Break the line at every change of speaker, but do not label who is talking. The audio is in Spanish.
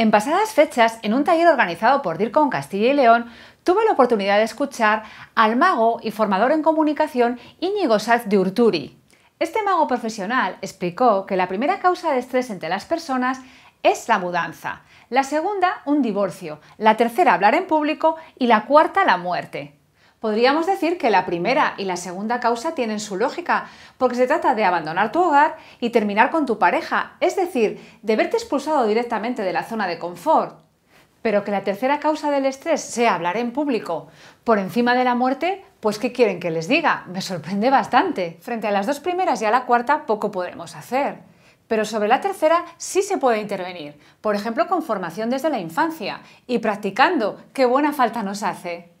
En pasadas fechas, en un taller organizado por DIRCON Castilla y León, tuve la oportunidad de escuchar al mago y formador en comunicación Íñigo Sáez de Urturi. Este mago profesional explicó que la primera causa de estrés entre las personas es la mudanza, la segunda un divorcio, la tercera hablar en público y la cuarta la muerte. Podríamos decir que la primera y la segunda causa tienen su lógica, porque se trata de abandonar tu hogar y terminar con tu pareja, es decir, de verte expulsado directamente de la zona de confort. Pero que la tercera causa del estrés sea hablar en público por encima de la muerte, pues ¿qué quieren que les diga? Me sorprende bastante. Frente a las dos primeras y a la cuarta poco podemos hacer. Pero sobre la tercera sí se puede intervenir, por ejemplo con formación desde la infancia y practicando, qué buena falta nos hace.